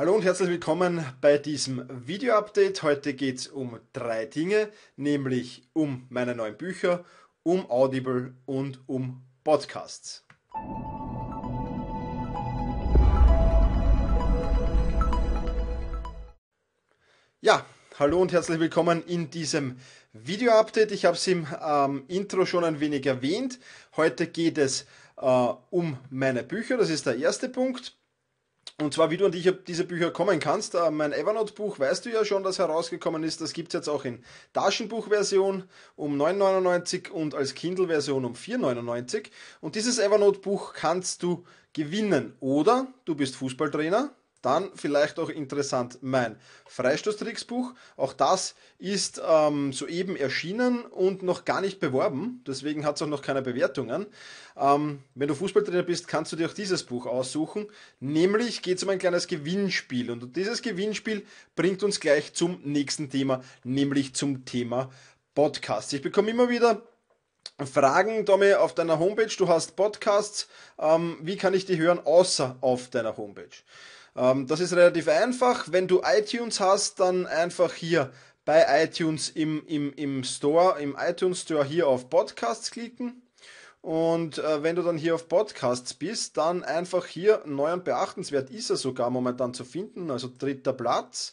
Hallo und herzlich willkommen bei diesem Video-Update. Heute geht es um drei Dinge, nämlich um meine neuen Bücher, um Audible und um Podcasts. Ja, hallo und herzlich willkommen in diesem Video-Update. Ich habe es im ähm, Intro schon ein wenig erwähnt. Heute geht es äh, um meine Bücher, das ist der erste Punkt. Und zwar, wie du an die, diese Bücher kommen kannst. Äh, mein Evernote-Buch, weißt du ja schon, das herausgekommen ist. Das gibt es jetzt auch in Taschenbuchversion um 9,99 und als Kindle-Version um 4,99. Und dieses Evernote-Buch kannst du gewinnen. Oder du bist Fußballtrainer dann vielleicht auch interessant mein Freistoßtricksbuch. Auch das ist ähm, soeben erschienen und noch gar nicht beworben. Deswegen hat es auch noch keine Bewertungen. Ähm, wenn du Fußballtrainer bist, kannst du dir auch dieses Buch aussuchen. Nämlich geht es um ein kleines Gewinnspiel. Und dieses Gewinnspiel bringt uns gleich zum nächsten Thema, nämlich zum Thema Podcast. Ich bekomme immer wieder Fragen, Tommy, auf deiner Homepage. Du hast Podcasts. Ähm, wie kann ich die hören, außer auf deiner Homepage? Ähm, das ist relativ einfach. Wenn du iTunes hast, dann einfach hier bei iTunes im, im, im Store, im iTunes Store hier auf Podcasts klicken. Und äh, wenn du dann hier auf Podcasts bist, dann einfach hier neu und beachtenswert ist er sogar momentan zu finden, also dritter Platz.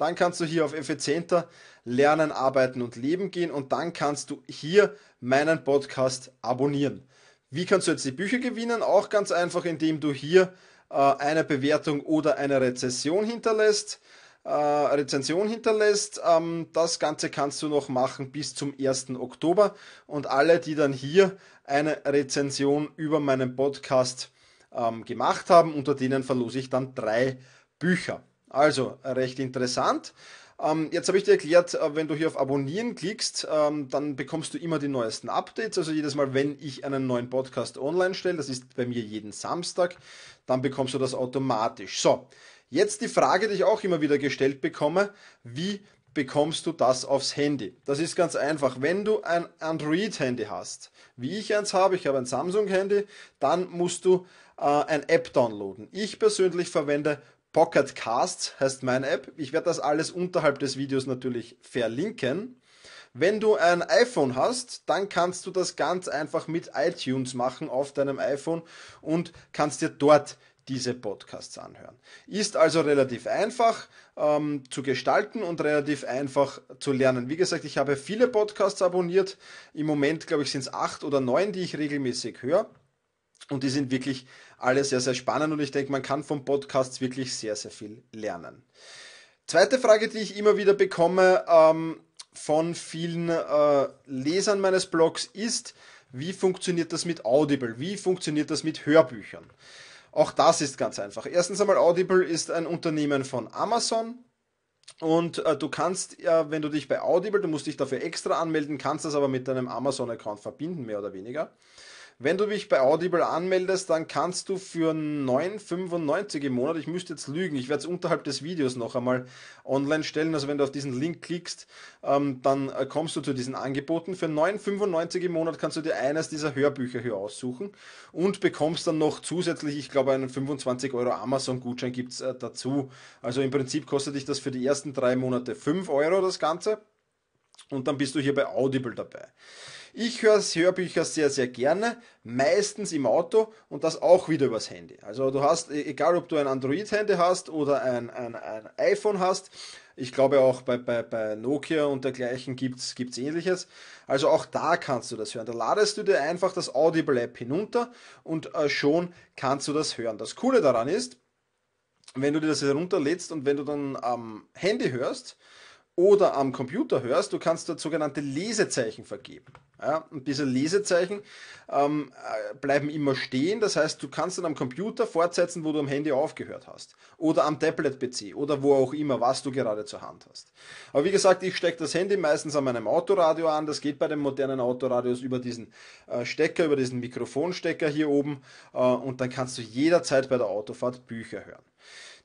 Dann kannst du hier auf effizienter Lernen, Arbeiten und Leben gehen und dann kannst du hier meinen Podcast abonnieren. Wie kannst du jetzt die Bücher gewinnen? Auch ganz einfach, indem du hier äh, eine Bewertung oder eine Rezession hinterlässt. Äh, Rezension hinterlässt. Ähm, das Ganze kannst du noch machen bis zum 1. Oktober. Und alle, die dann hier eine Rezension über meinen Podcast ähm, gemacht haben, unter denen verlose ich dann drei Bücher. Also, recht interessant. Ähm, jetzt habe ich dir erklärt, äh, wenn du hier auf Abonnieren klickst, ähm, dann bekommst du immer die neuesten Updates. Also jedes Mal, wenn ich einen neuen Podcast online stelle, das ist bei mir jeden Samstag, dann bekommst du das automatisch. So, jetzt die Frage, die ich auch immer wieder gestellt bekomme, wie bekommst du das aufs Handy. Das ist ganz einfach. Wenn du ein Android-Handy hast, wie ich eins habe, ich habe ein Samsung-Handy, dann musst du äh, ein App downloaden. Ich persönlich verwende Pocket Casts heißt meine App. Ich werde das alles unterhalb des Videos natürlich verlinken. Wenn du ein iPhone hast, dann kannst du das ganz einfach mit iTunes machen auf deinem iPhone und kannst dir dort diese Podcasts anhören. Ist also relativ einfach ähm, zu gestalten und relativ einfach zu lernen. Wie gesagt, ich habe viele Podcasts abonniert. Im Moment, glaube ich, sind es acht oder neun, die ich regelmäßig höre. Und die sind wirklich alle sehr, sehr spannend und ich denke, man kann vom Podcasts wirklich sehr, sehr viel lernen. Zweite Frage, die ich immer wieder bekomme ähm, von vielen äh, Lesern meines Blogs ist, wie funktioniert das mit Audible? Wie funktioniert das mit Hörbüchern? Auch das ist ganz einfach. Erstens einmal, Audible ist ein Unternehmen von Amazon. Und äh, du kannst, äh, wenn du dich bei Audible, du musst dich dafür extra anmelden, kannst das aber mit deinem Amazon-Account verbinden, mehr oder weniger. Wenn du dich bei Audible anmeldest, dann kannst du für 9,95 im Monat, ich müsste jetzt lügen, ich werde es unterhalb des Videos noch einmal online stellen, also wenn du auf diesen Link klickst, ähm, dann äh, kommst du zu diesen Angeboten. Für 9,95 im Monat kannst du dir eines dieser Hörbücher hier aussuchen und bekommst dann noch zusätzlich, ich glaube, einen 25 Euro Amazon-Gutschein gibt's äh, dazu. Also im Prinzip kostet dich das für die ersten drei Monate 5 Euro das Ganze und dann bist du hier bei Audible dabei. Ich höre Hörbücher sehr, sehr gerne, meistens im Auto und das auch wieder übers Handy. Also du hast, e-, egal ob du ein Android-Handy hast oder ein, ein, ein iPhone hast, ich glaube auch bei, bei, bei Nokia und dergleichen gibt es ähnliches. Also auch da kannst du das hören. Da ladest du dir einfach das Audible-App hinunter und äh, schon kannst du das hören. Das Coole daran ist, wenn du dir das herunterlädst und wenn du dann am Handy hörst, oder am Computer hörst, du kannst dort sogenannte Lesezeichen vergeben. Ja, und diese Lesezeichen ähm, äh, bleiben immer stehen, das heißt, du kannst dann am Computer fortsetzen, wo du am Handy aufgehört hast. Oder am Tablet-PC oder wo auch immer, was du gerade zur Hand hast. Aber wie gesagt, ich stecke das Handy meistens an meinem Autoradio an. Das geht bei den modernen Autoradios über diesen äh, Stecker, über diesen Mikrofonstecker hier oben. Äh, und dann kannst du jederzeit bei der Autofahrt Bücher hören.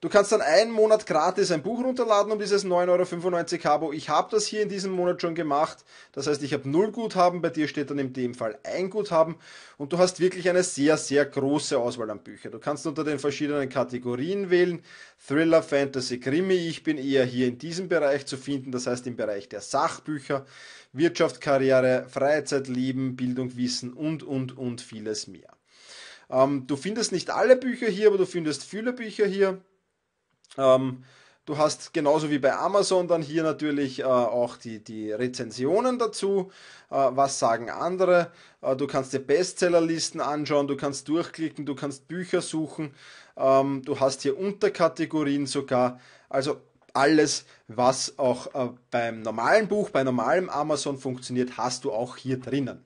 Du kannst dann einen Monat gratis ein Buch runterladen um dieses 9,95 Euro Abo. Ich habe das hier in diesem Monat schon gemacht. Das heißt, ich habe null Guthaben, bei dir steht dann in dem Fall ein Guthaben und du hast wirklich eine sehr, sehr große Auswahl an Büchern. Du kannst unter den verschiedenen Kategorien wählen. Thriller, Fantasy, Krimi. Ich bin eher hier in diesem Bereich zu finden, das heißt im Bereich der Sachbücher, Wirtschaft, Karriere, Freizeit, Leben, Bildung, Wissen und, und, und vieles mehr. Ähm, du findest nicht alle Bücher hier, aber du findest viele Bücher hier. Ähm, du hast genauso wie bei Amazon dann hier natürlich äh, auch die, die Rezensionen dazu. Äh, was sagen andere? Äh, du kannst dir Bestsellerlisten anschauen, du kannst durchklicken, du kannst Bücher suchen. Ähm, du hast hier Unterkategorien sogar. Also alles, was auch äh, beim normalen Buch, bei normalem Amazon funktioniert, hast du auch hier drinnen.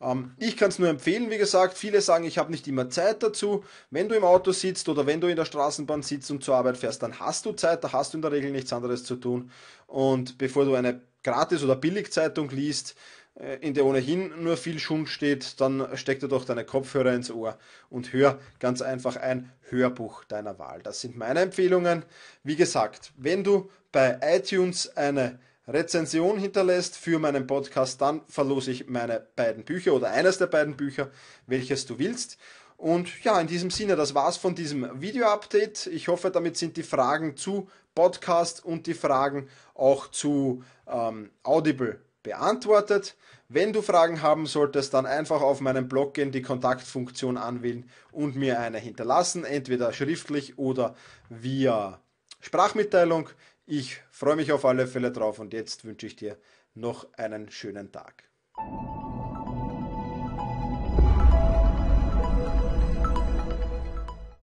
Ähm, ich kann es nur empfehlen, wie gesagt, viele sagen, ich habe nicht immer Zeit dazu. Wenn du im Auto sitzt oder wenn du in der Straßenbahn sitzt und zur Arbeit fährst, dann hast du Zeit, da hast du in der Regel nichts anderes zu tun. Und bevor du eine Gratis- oder Billigzeitung liest, äh, in der ohnehin nur viel Schund steht, dann steck dir doch deine Kopfhörer ins Ohr und hör ganz einfach ein Hörbuch deiner Wahl. Das sind meine Empfehlungen. Wie gesagt, wenn du bei iTunes eine Rezension hinterlässt für meinen Podcast, dann verlose ich meine beiden Bücher oder eines der beiden Bücher, welches du willst. Und ja, in diesem Sinne, das war's von diesem Video-Update. Ich hoffe, damit sind die Fragen zu Podcast und die Fragen auch zu ähm, Audible beantwortet. Wenn du Fragen haben solltest, dann einfach auf meinem Blog gehen, die Kontaktfunktion anwählen und mir eine hinterlassen, entweder schriftlich oder via Sprachmitteilung. Ich freue mich auf alle Fälle drauf und jetzt wünsche ich dir noch einen schönen Tag.